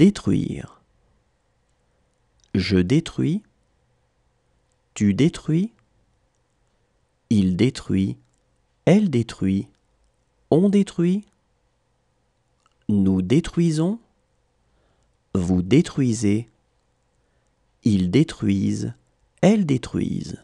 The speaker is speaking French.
détruire. Je détruis. Tu détruis. Il détruit. Elle détruit. On détruit. Nous détruisons. Vous détruisez. Ils détruisent. Elles détruisent.